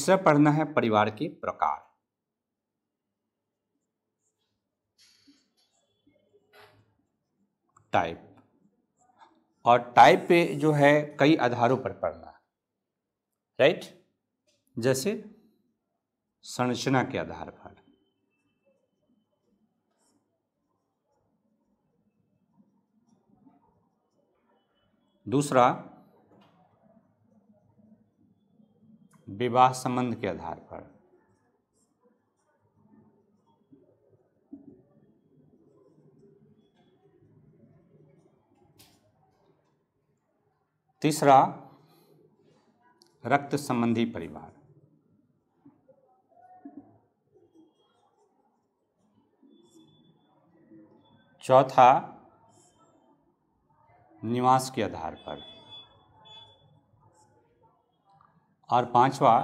विषय पढ़ना है परिवार के प्रकार टाइप और टाइप पे जो है कई आधारों पर पढ़ना राइट जैसे संरचना के आधार पर दूसरा विवाह संबंध के आधार पर तीसरा रक्त संबंधी परिवार चौथा निवास के आधार पर और पांचवा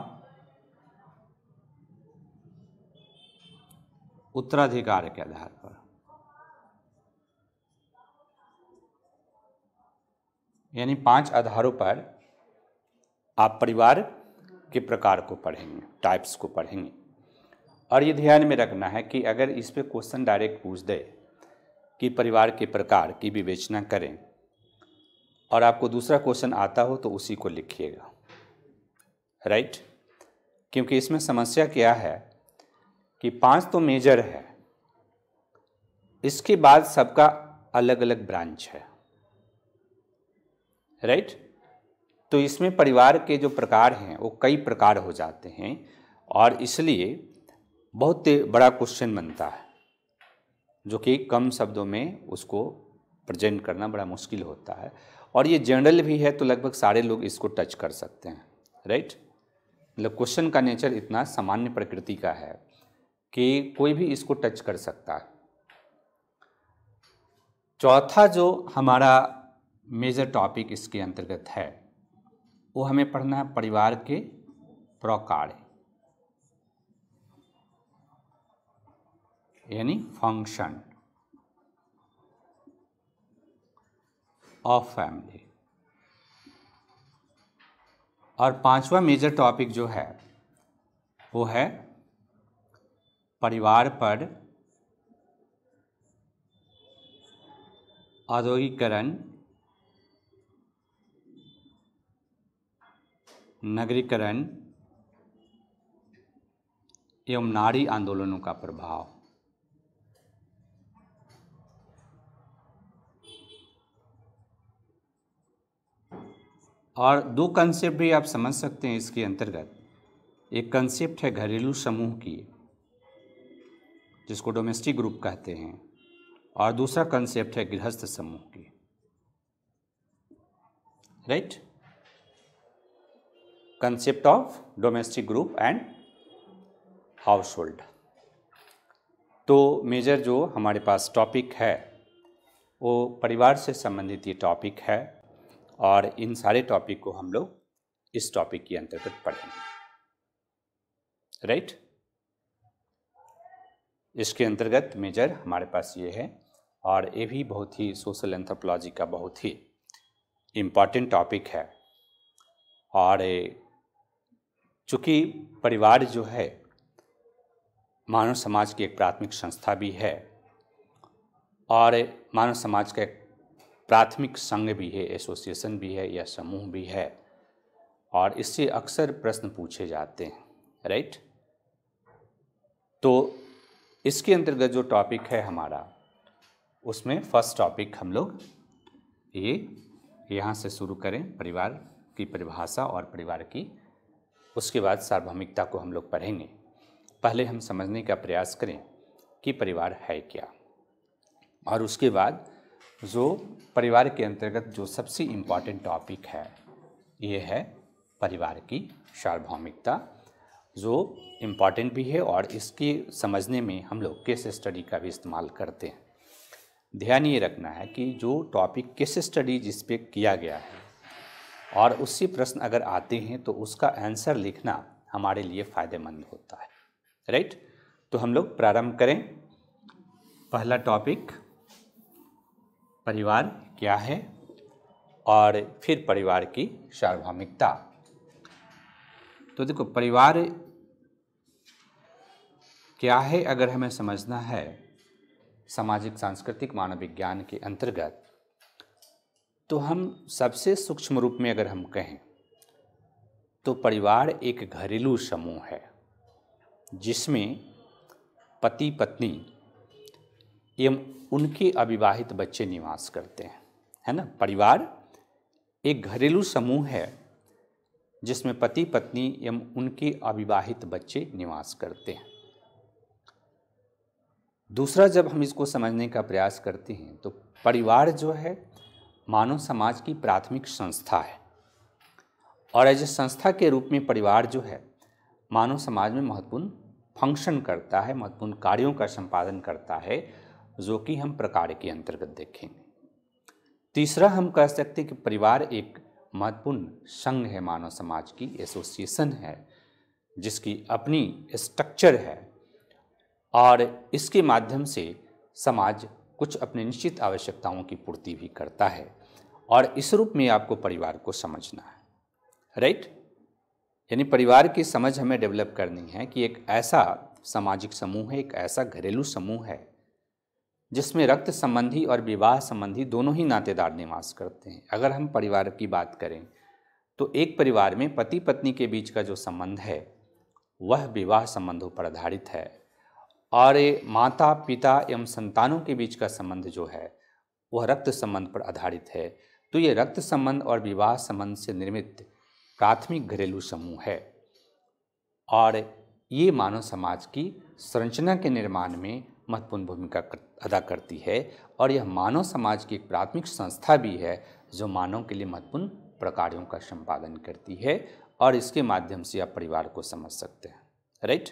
उत्तराधिकार के आधार पर यानी पांच आधारों पर आप परिवार के प्रकार को पढ़ेंगे टाइप्स को पढ़ेंगे और ये ध्यान में रखना है कि अगर इस पे क्वेश्चन डायरेक्ट पूछ दे कि परिवार के प्रकार की विवेचना करें और आपको दूसरा क्वेश्चन आता हो तो उसी को लिखिएगा राइट क्योंकि इसमें समस्या क्या है कि पांच तो मेजर है इसके बाद सबका अलग अलग ब्रांच है राइट तो इसमें परिवार के जो प्रकार हैं वो कई प्रकार हो जाते हैं और इसलिए बहुत बड़ा क्वेश्चन बनता है जो कि कम शब्दों में उसको प्रेजेंट करना बड़ा मुश्किल होता है और ये जनरल भी है तो लगभग सारे लोग इसको टच कर सकते हैं राइट मतलब क्वेश्चन का नेचर इतना सामान्य प्रकृति का है कि कोई भी इसको टच कर सकता है चौथा जो हमारा मेजर टॉपिक इसके अंतर्गत है वो हमें पढ़ना है परिवार के प्रकार यानी फंक्शन ऑफ फैमिली और पांचवा मेजर टॉपिक जो है वो है परिवार पर औद्योगिकरण नगरीकरण एवं नारी आंदोलनों का प्रभाव और दो कंसेप्ट भी आप समझ सकते हैं इसके अंतर्गत एक कंसेप्ट है घरेलू समूह की जिसको डोमेस्टिक ग्रुप कहते हैं और दूसरा कंसेप्ट है गृहस्थ समूह की right concept of domestic group and household तो मेजर जो हमारे पास टॉपिक है वो परिवार से संबंधित ये टॉपिक है और इन सारे टॉपिक को हम लोग इस टॉपिक के अंतर्गत पढ़ेंगे राइट इसके अंतर्गत मेजर हमारे पास ये है और ये भी बहुत ही सोशल एंथ्रोपोलॉजी का बहुत ही इम्पॉर्टेंट टॉपिक है और चूँकि परिवार जो है मानव समाज की एक प्राथमिक संस्था भी है और मानव समाज का एक प्राथमिक संघ भी है एसोसिएशन भी है या समूह भी है और इससे अक्सर प्रश्न पूछे जाते हैं राइट तो इसके अंतर्गत जो टॉपिक है हमारा उसमें फर्स्ट टॉपिक हम लोग ये यहाँ से शुरू करें परिवार की परिभाषा और परिवार की उसके बाद सार्वभौमिकता को हम लोग पढ़ेंगे पहले हम समझने का प्रयास करें कि परिवार है क्या और उसके बाद जो परिवार के अंतर्गत जो सबसे इम्पॉर्टेंट टॉपिक है ये है परिवार की सार्वभौमिकता जो इम्पॉर्टेंट भी है और इसकी समझने में हम लोग केस स्टडी का भी इस्तेमाल करते हैं ध्यान ये रखना है कि जो टॉपिक केस स्टडी जिस पे किया गया है और उससे प्रश्न अगर आते हैं तो उसका आंसर लिखना हमारे लिए फ़ायदेमंद होता है राइट तो हम लोग प्रारंभ करें पहला टॉपिक परिवार क्या है और फिर परिवार की सार्वभौमिकता तो देखो परिवार क्या है अगर हमें समझना है सामाजिक सांस्कृतिक मानव विज्ञान के अंतर्गत तो हम सबसे सूक्ष्म रूप में अगर हम कहें तो परिवार एक घरेलू समूह है जिसमें पति पत्नी एवं उनके अविवाहित बच्चे निवास करते हैं है ना परिवार एक घरेलू समूह है जिसमें पति पत्नी एवं उनके अविवाहित बच्चे निवास करते हैं दूसरा जब हम इसको समझने का प्रयास करते हैं तो परिवार जो है मानव समाज की प्राथमिक संस्था है और एज ए संस्था के रूप में परिवार जो है मानव समाज में महत्वपूर्ण फंक्शन करता है महत्वपूर्ण कार्यों का संपादन करता है जो कि हम प्रकार के अंतर्गत देखेंगे तीसरा हम कह सकते हैं कि परिवार एक महत्वपूर्ण संघ है मानव समाज की एसोसिएशन है जिसकी अपनी स्ट्रक्चर है और इसके माध्यम से समाज कुछ अपने निश्चित आवश्यकताओं की पूर्ति भी करता है और इस रूप में आपको परिवार को समझना है राइट यानी परिवार की समझ हमें डेवलप करनी है कि एक ऐसा सामाजिक समूह है एक ऐसा घरेलू समूह है जिसमें रक्त संबंधी और विवाह संबंधी दोनों ही नातेदार निवास करते हैं अगर हम परिवार की बात करें तो एक परिवार में पति पत्नी के बीच का जो संबंध है वह विवाह संबंधों पर आधारित है और माता पिता एवं संतानों के बीच का संबंध जो है वह रक्त संबंध पर आधारित है तो ये रक्त संबंध और विवाह संबंध से निर्मित प्राथमिक घरेलू समूह है और ये मानव समाज की संरचना के निर्माण में महत्वपूर्ण भूमिका करते अदा करती है और यह मानव समाज की एक प्राथमिक संस्था भी है जो मानव के लिए महत्वपूर्ण प्रकारों का संपादन करती है और इसके माध्यम से आप परिवार को समझ सकते हैं राइट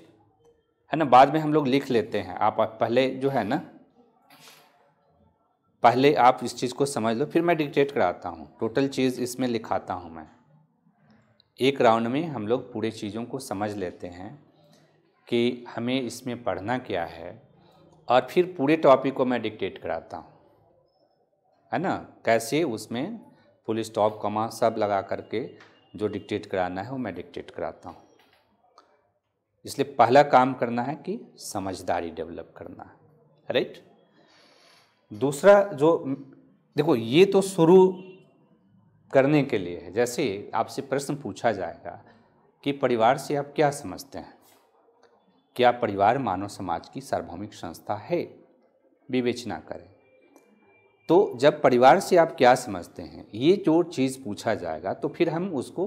है ना बाद में हम लोग लिख लेते हैं आप पहले जो है ना पहले आप इस चीज़ को समझ लो फिर मैं डिक्टेट कराता हूँ टोटल चीज़ इसमें लिखाता हूँ मैं एक राउंड में हम लोग पूरे चीज़ों को समझ लेते हैं कि हमें इसमें पढ़ना क्या है और फिर पूरे टॉपिक को मैं डिक्टेट कराता हूँ है ना कैसे उसमें फुल स्टॉप कमा सब लगा करके जो डिक्टेट कराना है वो मैं डिक्टेट कराता हूँ इसलिए पहला काम करना है कि समझदारी डेवलप करना है राइट दूसरा जो देखो ये तो शुरू करने के लिए है जैसे आपसे प्रश्न पूछा जाएगा कि परिवार से आप क्या समझते हैं क्या परिवार मानव समाज की सार्वभौमिक संस्था है विवेचना करें तो जब परिवार से आप क्या समझते हैं ये जो चीज़ पूछा जाएगा तो फिर हम उसको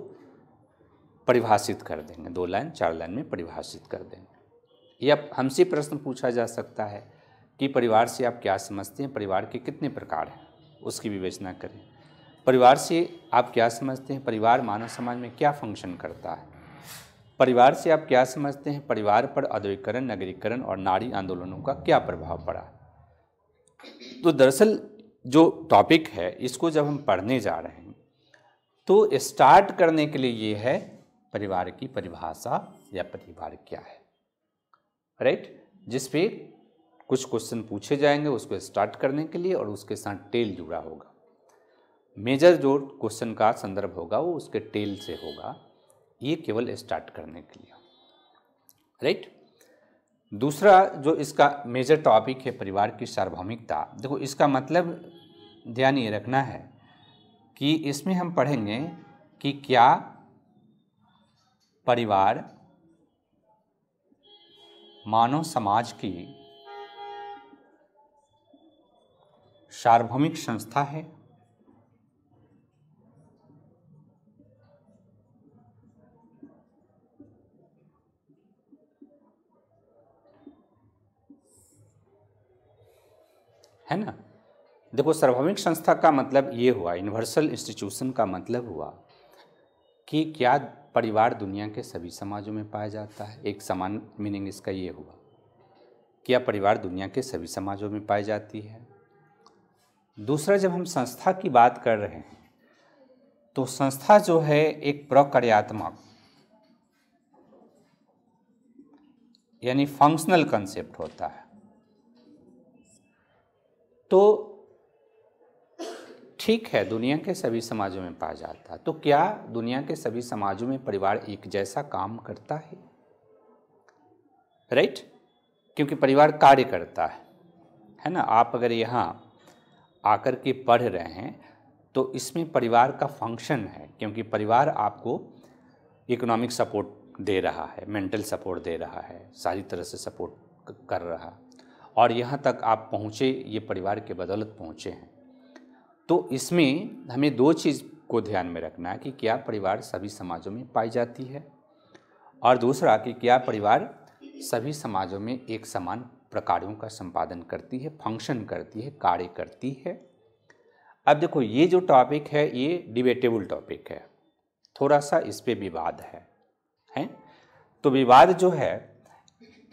परिभाषित कर देंगे दो लाइन चार लाइन में परिभाषित कर देंगे या हमसे प्रश्न पूछा जा सकता है कि परिवार से आप क्या समझते हैं परिवार के कितने प्रकार हैं उसकी विवेचना करें परिवार से आप क्या समझते हैं परिवार मानव समाज में क्या फंक्शन करता है परिवार से आप क्या समझते हैं परिवार पर औद्योगिकरण नगरीकरण और नारी आंदोलनों का क्या प्रभाव पड़ा तो दरअसल जो टॉपिक है इसको जब हम पढ़ने जा रहे हैं तो स्टार्ट करने के लिए ये है परिवार की परिभाषा या परिवार क्या है राइट जिस पे कुछ क्वेश्चन पूछे जाएंगे उसको स्टार्ट करने के लिए और उसके साथ टेल जुड़ा होगा मेजर जो क्वेश्चन का संदर्भ होगा वो उसके टेल से होगा ये केवल स्टार्ट करने के लिए राइट right? दूसरा जो इसका मेजर टॉपिक है परिवार की सार्वभौमिकता देखो इसका मतलब ध्यान ये रखना है कि इसमें हम पढ़ेंगे कि क्या परिवार मानव समाज की सार्वभौमिक संस्था है है ना देखो सार्वभौमिक संस्था का मतलब ये हुआ यूनिवर्सल इंस्टीट्यूशन का मतलब हुआ कि क्या परिवार दुनिया के सभी समाजों में पाया जाता है एक समान मीनिंग इसका ये हुआ क्या परिवार दुनिया के सभी समाजों में पाई जाती है दूसरा जब हम संस्था की बात कर रहे हैं तो संस्था जो है एक प्रक्रियात्मक यानी फंक्शनल कंसेप्ट होता है तो ठीक है दुनिया के सभी समाजों में पाया जाता है तो क्या दुनिया के सभी समाजों में परिवार एक जैसा काम करता है राइट क्योंकि परिवार कार्य करता है है ना आप अगर यहाँ आकर के पढ़ रहे हैं तो इसमें परिवार का फंक्शन है क्योंकि परिवार आपको इकोनॉमिक सपोर्ट दे रहा है मेंटल सपोर्ट दे रहा है सारी तरह से सपोर्ट कर रहा है और यहाँ तक आप पहुँचे ये परिवार के बदौलत पहुँचे हैं तो इसमें हमें दो चीज़ को ध्यान में रखना है कि क्या परिवार सभी समाजों में पाई जाती है और दूसरा कि क्या परिवार सभी समाजों में एक समान प्रकारों का संपादन करती है फंक्शन करती है कार्य करती है अब देखो ये जो टॉपिक है ये डिबेटेबल टॉपिक है थोड़ा सा इस पर विवाद है हैं तो विवाद जो है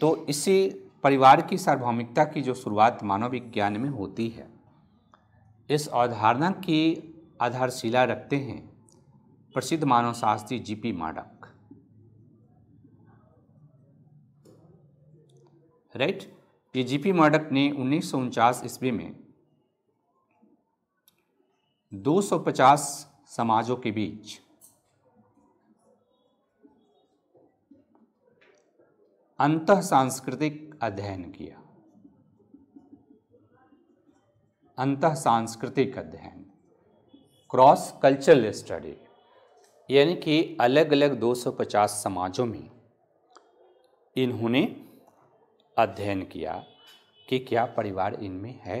तो इसी परिवार की सार्वभौमिकता की जो शुरुआत मानव विज्ञान में होती है इस अवधारणा की आधारशिला रखते हैं प्रसिद्ध मानव शास्त्री जी पी माडक राइट ये जी पी माडक ने उन्नीस सौ ईस्वी में 250 समाजों के बीच अंत सांस्कृतिक अध्ययन किया अंत सांस्कृतिक अध्ययन क्रॉस कल्चरल स्टडी यानी कि अलग अलग 250 समाजों में इन्होंने अध्ययन किया कि क्या परिवार इनमें है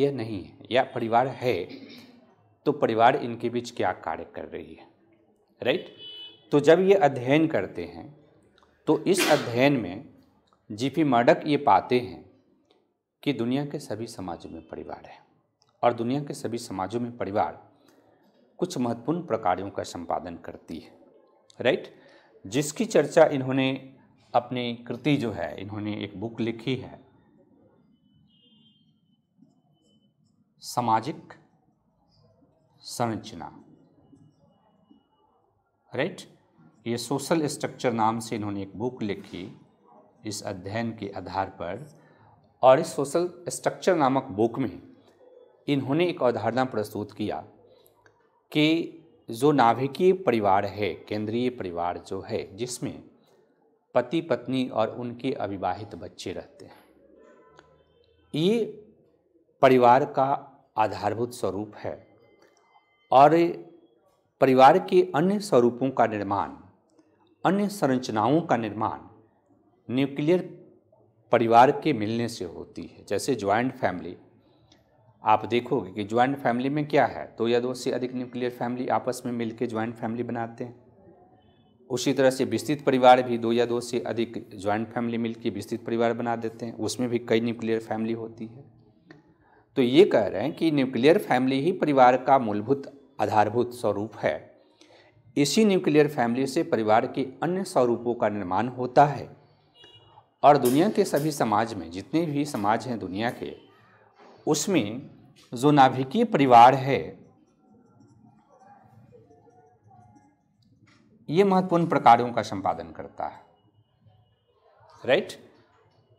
या नहीं है या परिवार है तो परिवार इनके बीच क्या कार्य कर रही है राइट तो जब ये अध्ययन करते हैं तो इस अध्ययन में जीपी मडक ये पाते हैं कि दुनिया के सभी समाजों में परिवार है और दुनिया के सभी समाजों में परिवार कुछ महत्वपूर्ण प्रकारों का संपादन करती है राइट जिसकी चर्चा इन्होंने अपनी कृति जो है इन्होंने एक बुक लिखी है सामाजिक संरचना राइट ये सोशल स्ट्रक्चर नाम से इन्होंने एक बुक लिखी इस अध्ययन के आधार पर और इस सोशल स्ट्रक्चर नामक बुक में इन्होंने एक अवधारणा प्रस्तुत किया कि जो नाभिकीय परिवार है केंद्रीय परिवार जो है जिसमें पति पत्नी और उनके अविवाहित बच्चे रहते हैं ये परिवार का आधारभूत स्वरूप है और परिवार के अन्य स्वरूपों का निर्माण अन्य संरचनाओं का निर्माण न्यूक्लियर परिवार के मिलने से होती है जैसे ज्वाइंट फैमिली आप देखोगे कि ज्वाइंट फैमिली में क्या है दो या दो से अधिक न्यूक्लियर फैमिली आपस में के ज्वाइंट फैमिली बनाते हैं उसी तरह से विस्तृत परिवार भी दो या दो से अधिक ज्वाइंट फैमिली मिलकर विस्तृत परिवार बना देते हैं उसमें भी कई न्यूक्लियर फैमिली होती है तो ये कह रहे हैं कि न्यूक्लियर फैमिली ही परिवार का मूलभूत आधारभूत स्वरूप है इसी न्यूक्लियर फैमिली से परिवार के अन्य स्वरूपों का निर्माण होता है और दुनिया के सभी समाज में जितने भी समाज हैं दुनिया के उसमें जो नाभिकीय परिवार है ये महत्वपूर्ण प्रकारों का संपादन करता है राइट right?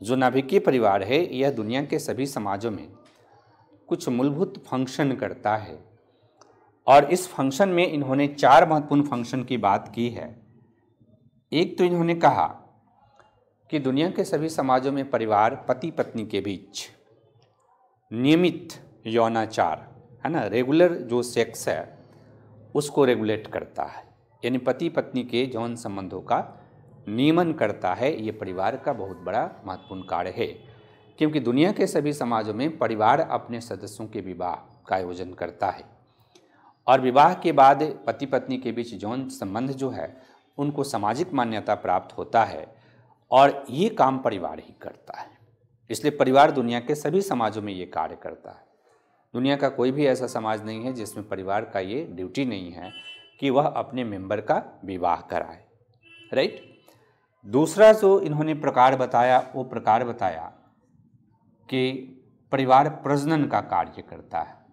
जो नाभिकीय परिवार है यह दुनिया के सभी समाजों में कुछ मूलभूत फंक्शन करता है और इस फंक्शन में इन्होंने चार महत्वपूर्ण फंक्शन की बात की है एक तो इन्होंने कहा कि दुनिया के सभी समाजों में परिवार पति पत्नी के बीच नियमित यौनाचार है ना रेगुलर जो सेक्स है उसको रेगुलेट करता है यानी पति पत्नी के जौन संबंधों का नियमन करता है ये परिवार का बहुत बड़ा महत्वपूर्ण कार्य है क्योंकि दुनिया के सभी समाजों में परिवार अपने सदस्यों के विवाह का आयोजन करता है और विवाह के बाद पति पत्नी के बीच जौन संबंध जो है उनको सामाजिक मान्यता प्राप्त होता है और ये काम परिवार ही करता है इसलिए परिवार दुनिया के सभी समाजों में ये कार्य करता है दुनिया का कोई भी ऐसा समाज नहीं है जिसमें परिवार का ये ड्यूटी नहीं है कि वह अपने मेंबर का विवाह कराए राइट दूसरा जो इन्होंने प्रकार बताया वो प्रकार बताया कि परिवार प्रजनन का कार्य करता है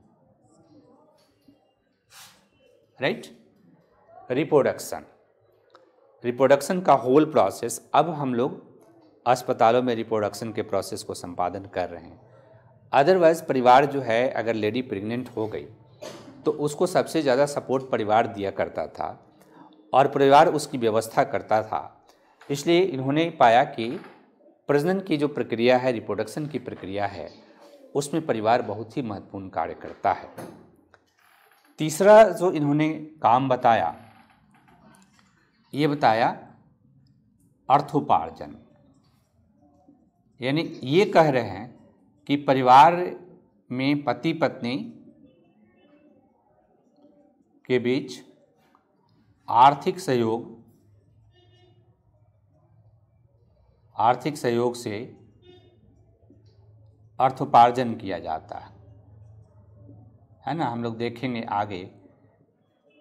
राइट रिप्रोडक्शन रिप्रोडक्शन का होल प्रोसेस अब हम लोग अस्पतालों में रिप्रोडक्शन के प्रोसेस को संपादन कर रहे हैं अदरवाइज़ परिवार जो है अगर लेडी प्रेग्नेंट हो गई तो उसको सबसे ज़्यादा सपोर्ट परिवार दिया करता था और परिवार उसकी व्यवस्था करता था इसलिए इन्होंने पाया कि प्रजनन की जो प्रक्रिया है रिप्रोडक्शन की प्रक्रिया है उसमें परिवार बहुत ही महत्वपूर्ण कार्य करता है तीसरा जो इन्होंने काम बताया ये बताया अर्थोपार्जन यानी ये कह रहे हैं कि परिवार में पति पत्नी के बीच आर्थिक सहयोग आर्थिक सहयोग से अर्थोपार्जन किया जाता है है ना हम लोग देखेंगे आगे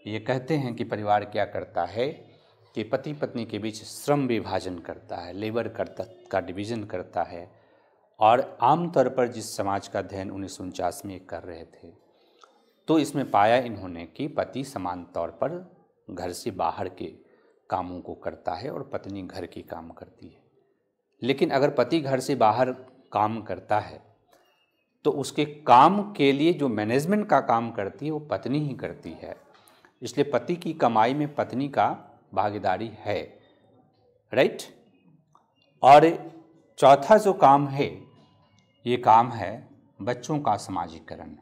ये कहते हैं कि परिवार क्या करता है कि पति पत्नी के बीच श्रम विभाजन करता है लेबर करता का डिवीज़न करता है और आमतौर पर जिस समाज का अध्ययन उन्नीस में कर रहे थे तो इसमें पाया इन्होंने कि पति समान तौर पर घर से बाहर के कामों को करता है और पत्नी घर के काम करती है लेकिन अगर पति घर से बाहर काम करता है तो उसके काम के लिए जो मैनेजमेंट का काम करती है वो पत्नी ही करती है इसलिए पति की कमाई में पत्नी का भागीदारी है राइट और चौथा जो काम है ये काम है बच्चों का समाजीकरण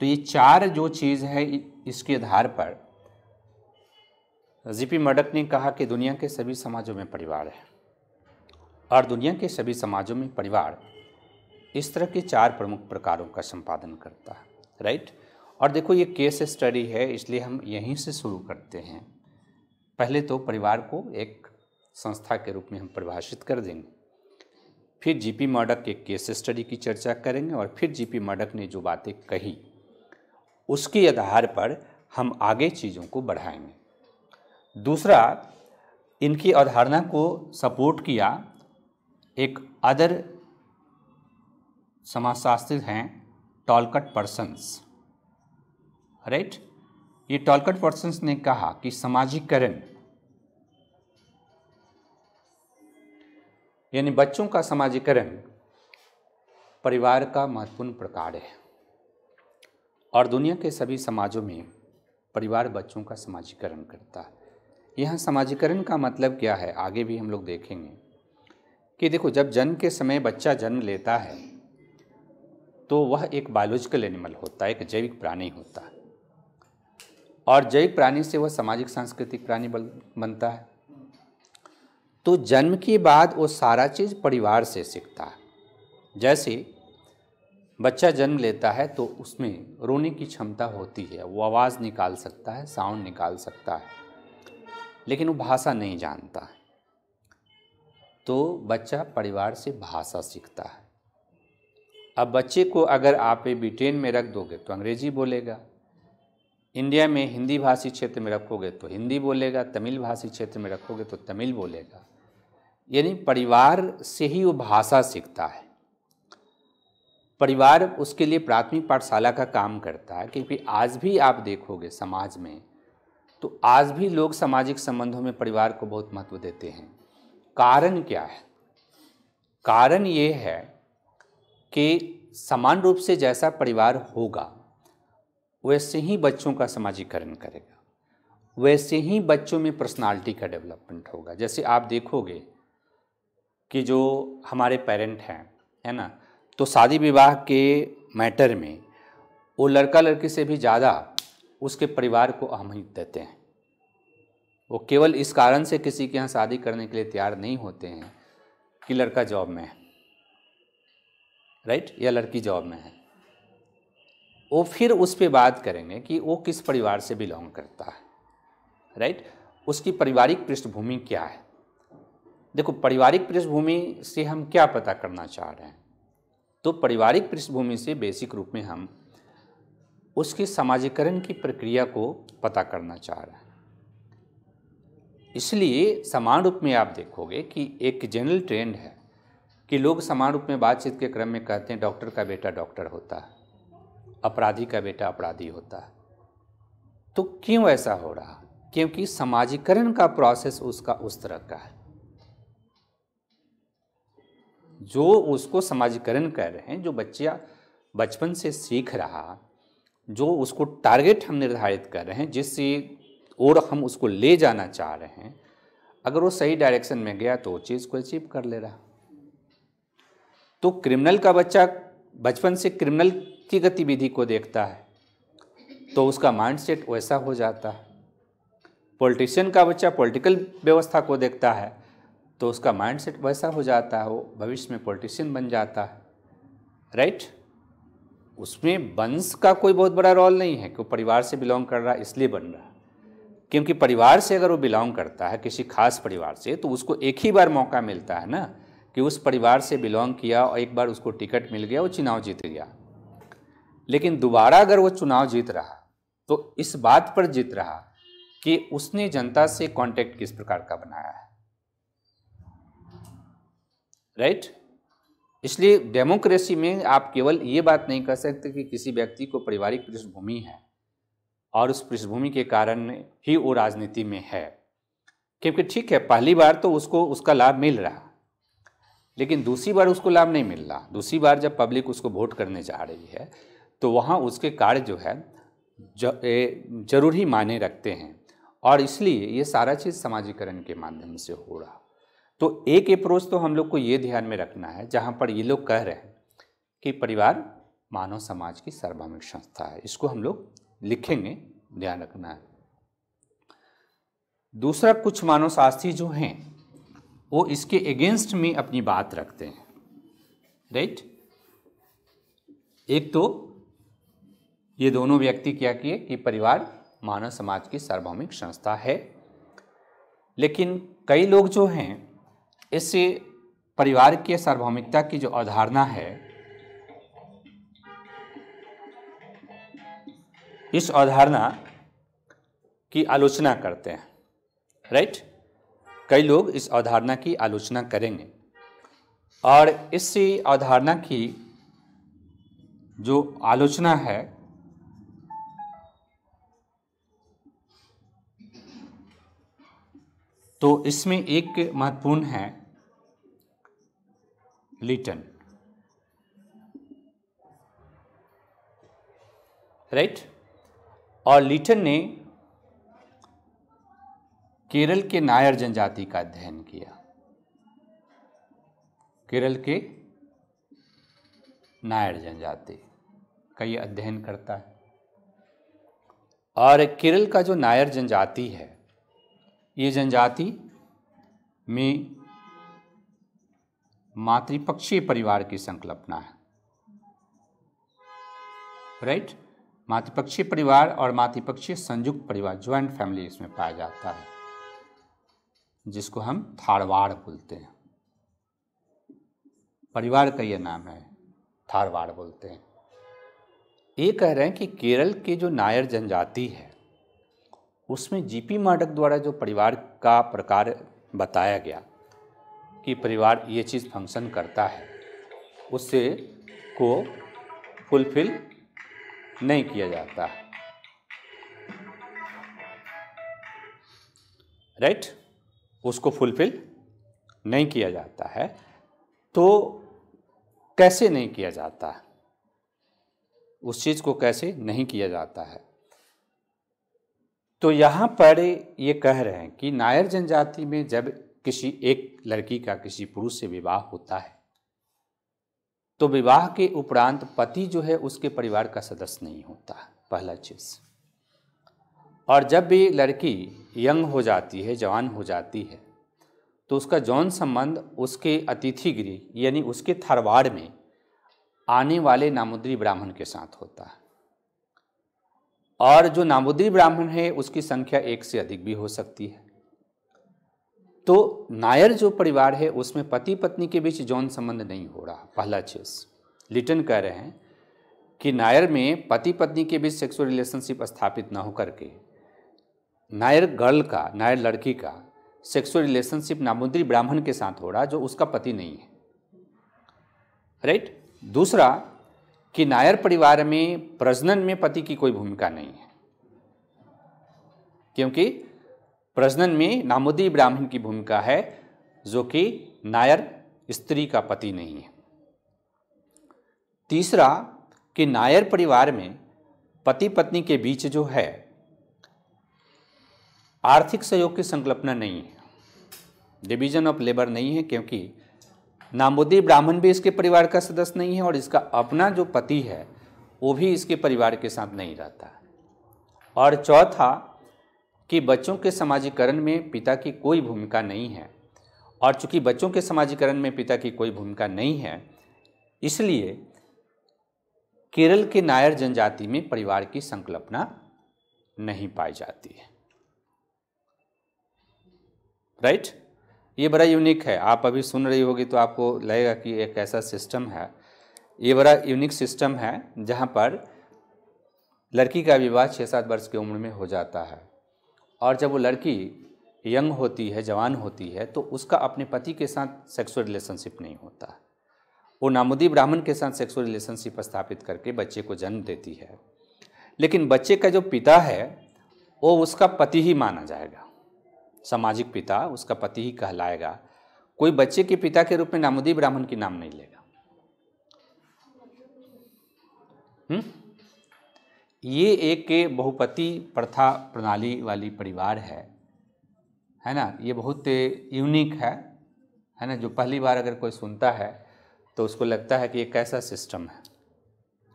तो ये चार जो चीज़ है इसके आधार पर जीपी मडक ने कहा कि दुनिया के सभी समाजों में परिवार है और दुनिया के सभी समाजों में परिवार इस तरह के चार प्रमुख प्रकारों का संपादन करता है राइट और देखो ये केस स्टडी है इसलिए हम यहीं से शुरू करते हैं पहले तो परिवार को एक संस्था के रूप में हम परिभाषित कर देंगे फिर जीपी मॉडक के केस स्टडी की चर्चा करेंगे और फिर जीपी मॉडक ने जो बातें कही उसके आधार पर हम आगे चीज़ों को बढ़ाएंगे दूसरा इनकी अवधारणा को सपोर्ट किया एक अदर समाजशास्त्री हैं टॉलकट पर्सन्स राइट ये टॉलकट पर्सन ने कहा कि समाजीकरण यानी बच्चों का समाजीकरण परिवार का महत्वपूर्ण प्रकार है और दुनिया के सभी समाजों में परिवार बच्चों का समाजीकरण करता है यहाँ समाजीकरण का मतलब क्या है आगे भी हम लोग देखेंगे कि देखो जब जन्म के समय बच्चा जन्म लेता है तो वह एक बायोलॉजिकल एनिमल होता है एक जैविक प्राणी होता है और जैविक प्राणी से वह सामाजिक सांस्कृतिक प्राणी बनता है तो जन्म के बाद वो सारा चीज़ परिवार से सीखता है जैसे बच्चा जन्म लेता है तो उसमें रोने की क्षमता होती है वो आवाज़ निकाल सकता है साउंड निकाल सकता है लेकिन वो भाषा नहीं जानता है तो बच्चा परिवार से भाषा सीखता है अब बच्चे को अगर आप ब्रिटेन में रख दोगे तो अंग्रेजी बोलेगा इंडिया में हिंदी भाषी क्षेत्र में रखोगे तो हिंदी बोलेगा तमिल भाषी क्षेत्र में रखोगे तो तमिल बोलेगा यानी परिवार से ही वो भाषा सीखता है परिवार उसके लिए प्राथमिक पाठशाला का काम करता है क्योंकि आज भी आप देखोगे समाज में तो आज भी लोग सामाजिक संबंधों में परिवार को बहुत महत्व देते हैं कारण क्या है कारण ये है कि समान रूप से जैसा परिवार होगा वैसे ही बच्चों का समाजीकरण करेगा वैसे ही बच्चों में पर्सनालिटी का डेवलपमेंट होगा जैसे आप देखोगे कि जो हमारे पेरेंट हैं है ना तो शादी विवाह के मैटर में वो लड़का लड़की से भी ज़्यादा उसके परिवार को अहमियत देते हैं वो केवल इस कारण से किसी के यहाँ शादी करने के लिए तैयार नहीं होते हैं कि लड़का जॉब में है राइट या लड़की जॉब में है वो फिर उस पर बात करेंगे कि वो किस परिवार से बिलोंग करता है राइट उसकी पारिवारिक पृष्ठभूमि क्या है देखो पारिवारिक पृष्ठभूमि से हम क्या पता करना चाह रहे हैं तो पारिवारिक पृष्ठभूमि से बेसिक रूप में हम उसके समाजीकरण की प्रक्रिया को पता करना चाह रहे हैं इसलिए समान रूप में आप देखोगे कि एक जनरल ट्रेंड है कि लोग समान रूप में बातचीत के क्रम में कहते हैं डॉक्टर का बेटा डॉक्टर होता है अपराधी का बेटा अपराधी होता है तो क्यों ऐसा हो रहा क्योंकि समाजीकरण का प्रोसेस उसका उस तरह का है जो उसको समाजीकरण कर रहे हैं जो बच्चा बचपन से सीख रहा जो उसको टारगेट हम निर्धारित कर रहे हैं जिससे और हम उसको ले जाना चाह रहे हैं अगर वो सही डायरेक्शन में गया तो वो चीज़ को अचीव कर ले रहा तो क्रिमिनल का बच्चा बचपन से क्रिमिनल की गतिविधि को देखता है तो उसका माइंडसेट वैसा हो जाता है पॉलिटिशियन का बच्चा पॉलिटिकल व्यवस्था को देखता है तो उसका माइंडसेट वैसा हो जाता है वो भविष्य में पॉलिटिशियन बन जाता है राइट उसमें वंश का कोई बहुत बड़ा रोल नहीं है कि वो परिवार से बिलोंग कर रहा है इसलिए बन रहा है क्योंकि परिवार से अगर वो बिलोंग करता है किसी खास परिवार से तो उसको एक ही बार मौका मिलता है ना कि उस परिवार से बिलोंग किया और एक बार उसको टिकट मिल गया वो चुनाव जीत गया लेकिन दोबारा अगर वो चुनाव जीत रहा तो इस बात पर जीत रहा कि उसने जनता से कांटेक्ट किस प्रकार का बनाया है राइट right? इसलिए डेमोक्रेसी में आप केवल ये बात नहीं कह सकते कि किसी व्यक्ति को पारिवारिक पृष्ठभूमि है और उस पृष्ठभूमि के कारण ही वो राजनीति में है क्योंकि ठीक है पहली बार तो उसको उसका लाभ मिल रहा लेकिन दूसरी बार उसको लाभ नहीं मिल रहा दूसरी बार जब पब्लिक उसको वोट करने जा रही है तो वहाँ उसके कार्य जो है जरूरी माने रखते हैं और इसलिए ये सारा चीज़ समाजीकरण के माध्यम से हो रहा तो एक अप्रोच तो हम लोग को ये ध्यान में रखना है जहाँ पर ये लोग कह रहे हैं कि परिवार मानव समाज की सार्वभौमिक संस्था है इसको हम लोग लिखेंगे ध्यान रखना है दूसरा कुछ मानव शास्त्री जो हैं वो इसके अगेंस्ट में अपनी बात रखते हैं राइट एक तो ये दोनों व्यक्ति क्या किए कि परिवार मानव समाज की सार्वभौमिक संस्था है लेकिन कई लोग जो हैं इस परिवार के सार्वभौमिकता की जो अवधारणा है इस अवधारणा की आलोचना करते हैं राइट कई लोग इस अवधारणा की आलोचना करेंगे और इस अवधारणा की जो आलोचना है तो इसमें एक महत्वपूर्ण है लिटन राइट right? और लिटन ने केरल के नायर जनजाति का अध्ययन किया केरल के नायर जनजाति का ये अध्ययन करता है और केरल का जो नायर जनजाति है ये जनजाति में मातृपक्षीय परिवार की संकल्पना है राइट मातृपक्षीय परिवार और मातृपक्षीय संयुक्त परिवार ज्वाइंट फैमिली इसमें पाया जाता है जिसको हम थारवाड़ बोलते हैं परिवार का यह नाम है थारवाड़ बोलते हैं ये कह रहे हैं कि केरल के जो नायर जनजाति है उसमें जीपी माडक द्वारा जो परिवार का प्रकार बताया गया कि परिवार ये चीज़ फंक्शन करता है उससे को फुलफिल नहीं किया जाता है राइट right? उसको फुलफिल नहीं किया जाता है तो कैसे नहीं किया जाता उस चीज़ को कैसे नहीं किया जाता है तो यहाँ पर ये कह रहे हैं कि नायर जनजाति में जब किसी एक लड़की का किसी पुरुष से विवाह होता है तो विवाह के उपरांत पति जो है उसके परिवार का सदस्य नहीं होता पहला चीज़ और जब भी लड़की यंग हो जाती है जवान हो जाती है तो उसका जौन संबंध उसके अतिथि गृह यानी उसके थरवाड़ में आने वाले नामुद्री ब्राह्मण के साथ होता है और जो नामुद्री ब्राह्मण है उसकी संख्या एक से अधिक भी हो सकती है तो नायर जो परिवार है उसमें पति पत्नी के बीच जौन संबंध नहीं हो रहा पहला चीज़ लिटन कह रहे हैं कि नायर में पति पत्नी के बीच सेक्सुअल रिलेशनशिप स्थापित ना होकर के नायर गर्ल का नायर लड़की का सेक्सुअल रिलेशनशिप नामुद्री ब्राह्मण के साथ हो रहा जो उसका पति नहीं है राइट दूसरा कि नायर परिवार में प्रजनन में पति की कोई भूमिका नहीं है क्योंकि प्रजनन में नामोदी ब्राह्मण की भूमिका है जो कि नायर स्त्री का पति नहीं है तीसरा कि नायर परिवार में पति पत्नी के बीच जो है आर्थिक सहयोग की संकल्पना नहीं है डिवीजन ऑफ लेबर नहीं है क्योंकि नामोदी ब्राह्मण भी इसके परिवार का सदस्य नहीं है और इसका अपना जो पति है वो भी इसके परिवार के साथ नहीं रहता और चौथा कि बच्चों के समाजीकरण में पिता की कोई भूमिका नहीं है और चूंकि बच्चों के समाजीकरण में पिता की कोई भूमिका नहीं है इसलिए केरल के नायर जनजाति में परिवार की संकल्पना नहीं पाई जाती है राइट right? ये बड़ा यूनिक है आप अभी सुन रही होगी तो आपको लगेगा कि एक ऐसा सिस्टम है ये बड़ा यूनिक सिस्टम है जहाँ पर लड़की का विवाह छः सात वर्ष की उम्र में हो जाता है और जब वो लड़की यंग होती है जवान होती है तो उसका अपने पति के साथ सेक्सुअल रिलेशनशिप नहीं होता वो नामुदी ब्राह्मण के साथ सेक्सुअल रिलेशनशिप स्थापित करके बच्चे को जन्म देती है लेकिन बच्चे का जो पिता है वो उसका पति ही माना जाएगा सामाजिक पिता उसका पति ही कहलाएगा कोई बच्चे के पिता के रूप में नामोदी ब्राह्मण की नाम नहीं लेगा ये एक बहुपति प्रथा प्रणाली वाली परिवार है है ना ये बहुत यूनिक है है ना जो पहली बार अगर कोई सुनता है तो उसको लगता है कि ये कैसा सिस्टम है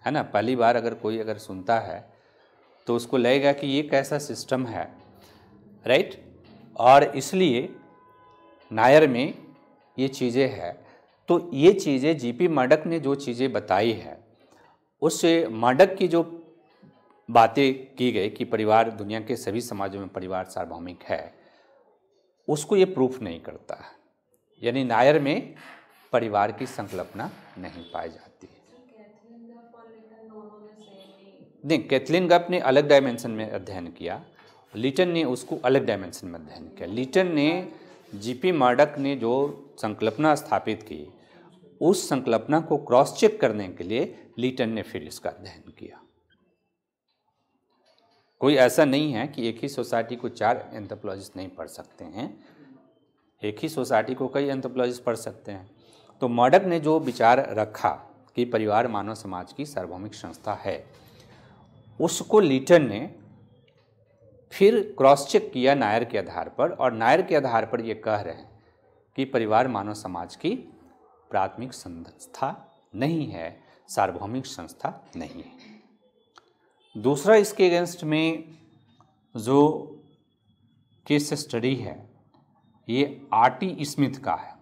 है ना पहली बार अगर कोई अगर सुनता है तो उसको लगेगा कि ये कैसा सिस्टम है राइट और इसलिए नायर में ये चीज़ें हैं तो ये चीज़ें जीपी माडक ने जो चीज़ें बताई है उससे माडक की जो बातें की गई कि परिवार दुनिया के सभी समाजों में परिवार सार्वभौमिक है उसको ये प्रूफ नहीं करता यानी नायर में परिवार की संकल्पना नहीं पाई जाती नहीं कैथलिन गप ने अलग डायमेंशन में अध्ययन किया लीटन ने उसको अलग डायमेंशन में अध्ययन किया लीटन ने जीपी मार्डक ने जो संकल्पना स्थापित की उस संकल्पना को क्रॉस चेक करने के लिए लीटन ने फिर इसका अध्ययन किया कोई ऐसा नहीं है कि एक ही सोसाइटी को चार एंथ्रोपोलॉजिस्ट नहीं पढ़ सकते हैं एक ही सोसाइटी को कई एंथ्रोपोलॉजिस्ट पढ़ सकते हैं तो मॉडक ने जो विचार रखा कि परिवार मानव समाज की सार्वभौमिक संस्था है उसको लीटन ने फिर क्रॉस चेक किया नायर के आधार पर और नायर के आधार पर ये कह रहे हैं कि परिवार मानव समाज की प्राथमिक संस्था नहीं है सार्वभौमिक संस्था नहीं है दूसरा इसके अगेंस्ट में जो केस स्टडी है ये आर टी स्मिथ का है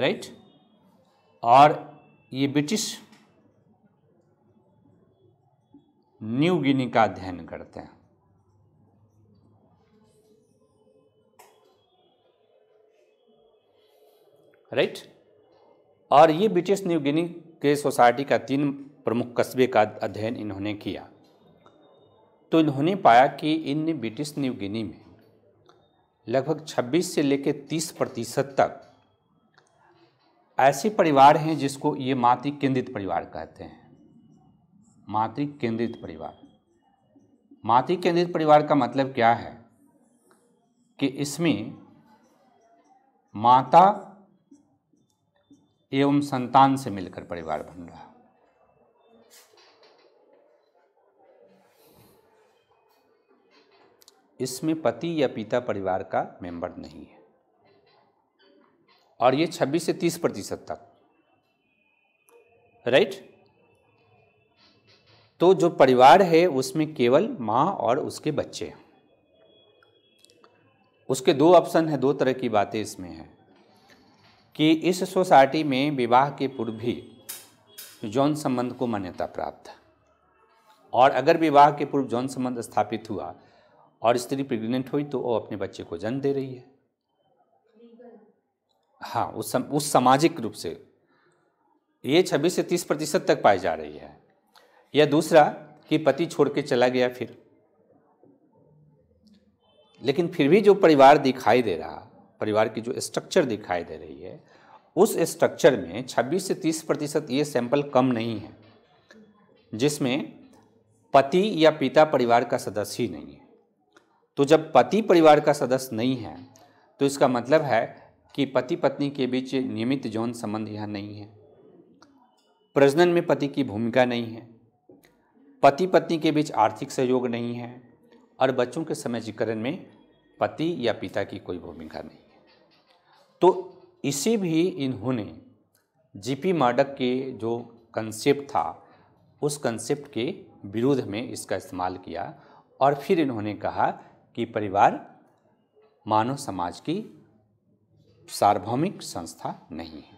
राइट और ये ब्रिटिश न्यू गिनी का अध्ययन करते हैं राइट right? और ये ब्रिटिश न्यू गिनी के सोसाइटी का तीन प्रमुख कस्बे का अध्ययन इन्होंने किया तो इन्होंने पाया कि इन ब्रिटिश न्यू गिनी में लगभग 26 से लेकर 30 प्रतिशत तक ऐसे परिवार हैं जिसको ये मातृ केंद्रित परिवार कहते हैं मातृ केंद्रित परिवार मातृ केंद्रित परिवार का मतलब क्या है कि इसमें माता एवं संतान से मिलकर परिवार बन रहा इसमें पति या पिता परिवार का मेंबर नहीं है और ये 26 से 30 प्रतिशत तक राइट तो जो परिवार है उसमें केवल माँ और उसके बच्चे उसके दो ऑप्शन है दो तरह की बातें इसमें हैं कि इस सोसाइटी में विवाह के पूर्व भी यौन संबंध को मान्यता प्राप्त और अगर विवाह के पूर्व यौन संबंध स्थापित हुआ और स्त्री प्रेग्नेंट हुई तो वो अपने बच्चे को जन्म दे रही है हाँ उस सम, उस सामाजिक रूप से ये 26 से 30 प्रतिशत तक पाई जा रही है या दूसरा कि पति छोड़ के चला गया फिर लेकिन फिर भी जो परिवार दिखाई दे रहा परिवार की जो स्ट्रक्चर दिखाई दे रही है उस स्ट्रक्चर में 26 से 30 प्रतिशत ये सैंपल कम नहीं है जिसमें पति या पिता परिवार का सदस्य ही नहीं है तो जब पति परिवार का सदस्य नहीं है तो इसका मतलब है कि पति पत्नी के बीच नियमित जौन संबंध यहाँ नहीं है प्रजनन में पति की भूमिका नहीं है पति पत्नी के बीच आर्थिक सहयोग नहीं है और बच्चों के समाजीकरण में पति या पिता की कोई भूमिका नहीं है तो इसे भी इन्होंने जीपी माडक के जो कंसेप्ट था उस कंसेप्ट के विरुद्ध में इसका इस्तेमाल किया और फिर इन्होंने कहा कि परिवार मानव समाज की सार्वभौमिक संस्था नहीं है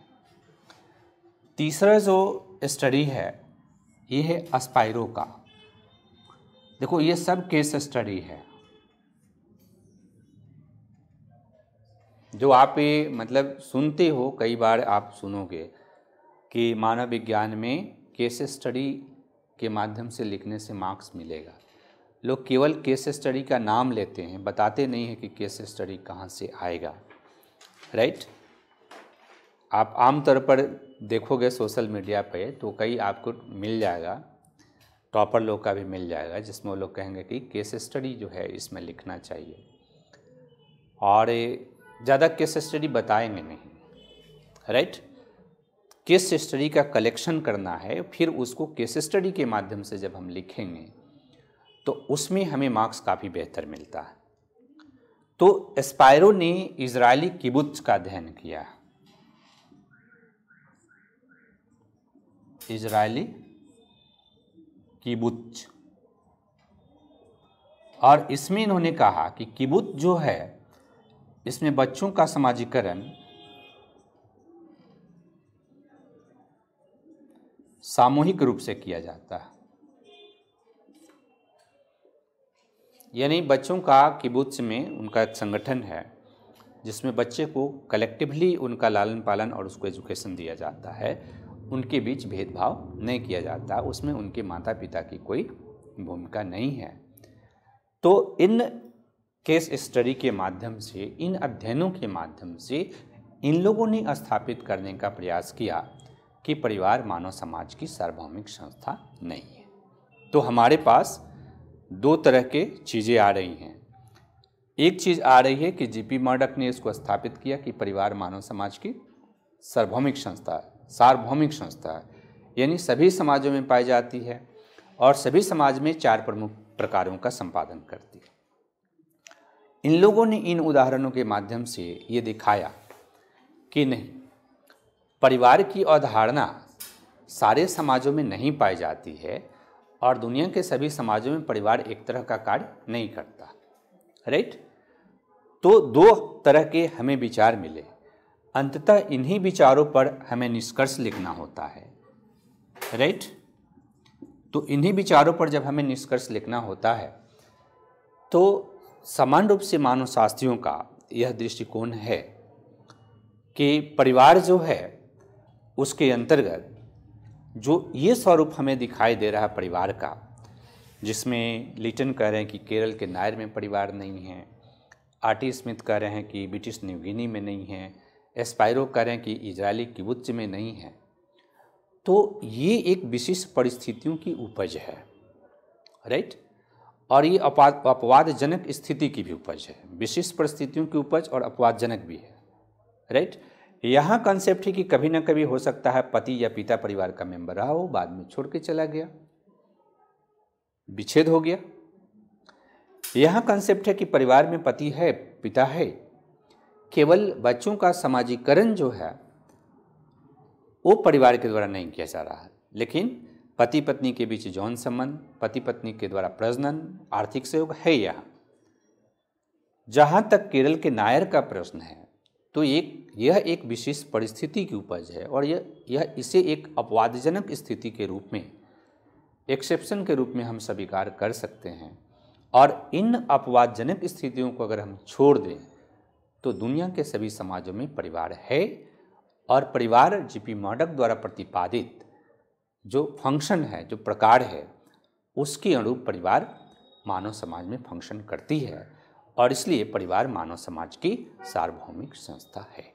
तीसरा जो स्टडी है ये है अस्पायरो का देखो ये सब केस स्टडी है जो आप ये मतलब सुनते हो कई बार आप सुनोगे कि मानव विज्ञान में केस स्टडी के माध्यम से लिखने से मार्क्स मिलेगा लोग केवल केस स्टडी का नाम लेते हैं बताते नहीं हैं कि केस स्टडी कहाँ से आएगा राइट आप आमतौर पर देखोगे सोशल मीडिया पे तो कई आपको मिल जाएगा टॉपर लोग का भी मिल जाएगा जिसमें वो लोग कहेंगे कि केस स्टडी जो है इसमें लिखना चाहिए और ज़्यादा केस स्टडी बताएंगे नहीं राइट केस स्टडी का कलेक्शन करना है फिर उसको केस स्टडी के माध्यम से जब हम लिखेंगे तो उसमें हमें मार्क्स काफ़ी बेहतर मिलता है तो एस्पायरो ने इसराइली किबुत्स का अध्ययन किया है इजरायली किबुच और इसमें इन्होंने कहा कि किबुत जो है इसमें बच्चों का समाजीकरण सामूहिक रूप से किया जाता है यानी बच्चों का किबुत्स में उनका एक संगठन है जिसमें बच्चे को कलेक्टिवली उनका लालन पालन और उसको एजुकेशन दिया जाता है उनके बीच भेदभाव नहीं किया जाता उसमें उनके माता पिता की कोई भूमिका नहीं है तो इन केस स्टडी के माध्यम से इन अध्ययनों के माध्यम से इन लोगों ने स्थापित करने का प्रयास किया कि परिवार मानव समाज की सार्वभौमिक संस्था नहीं है तो हमारे पास दो तरह के चीज़ें आ रही हैं एक चीज़ आ रही है कि जीपी मर्डक ने इसको स्थापित किया कि परिवार मानव समाज की सार्वभौमिक संस्था है सार्वभौमिक संस्था यानी सभी समाजों में पाई जाती है और सभी समाज में चार प्रमुख प्रकारों का संपादन करती है इन लोगों ने इन उदाहरणों के माध्यम से ये दिखाया कि नहीं परिवार की अवधारणा सारे समाजों में नहीं पाई जाती है और दुनिया के सभी समाजों में परिवार एक तरह का कार्य नहीं करता राइट तो दो तरह के हमें विचार मिले अंततः इन्हीं विचारों पर हमें निष्कर्ष लिखना होता है राइट right? तो इन्हीं विचारों पर जब हमें निष्कर्ष लिखना होता है तो समान रूप से मानव शास्त्रियों का यह दृष्टिकोण है कि परिवार जो है उसके अंतर्गत जो ये स्वरूप हमें दिखाई दे रहा है परिवार का जिसमें लिटन कह रहे हैं कि केरल के नायर में परिवार नहीं है आर टी स्मिथ कह रहे हैं कि ब्रिटिश न्यूगिनी में नहीं है एस्पायरों करें कि इजराइली किबुच में नहीं है तो ये एक विशेष परिस्थितियों की उपज है राइट और ये अपवादजनक स्थिति की भी उपज है विशेष परिस्थितियों की उपज और अपवादजनक भी है राइट यहाँ कंसेप्ट है कि कभी ना कभी हो सकता है पति या पिता परिवार का मेंबर रहा हो बाद में छोड़ के चला गया विच्छेद हो गया यहाँ कंसेप्ट है कि परिवार में पति है पिता है केवल बच्चों का सामाजिकरण जो है वो परिवार के द्वारा नहीं किया जा रहा है लेकिन पति पत्नी के बीच जौन संबंध पति पत्नी के द्वारा प्रजनन आर्थिक सहयोग है यह जहाँ तक केरल के नायर का प्रश्न है तो एक यह एक विशेष परिस्थिति की उपज है और यह यह इसे एक अपवादजनक स्थिति के रूप में एक्सेप्शन के रूप में हम स्वीकार कर सकते हैं और इन अपवादजनक स्थितियों को अगर हम छोड़ दें तो दुनिया के सभी समाजों में परिवार है और परिवार जीपी मॉडक द्वारा प्रतिपादित जो फंक्शन है जो प्रकार है उसके अनुरूप परिवार मानव समाज में फंक्शन करती है और इसलिए परिवार मानव समाज की सार्वभौमिक संस्था है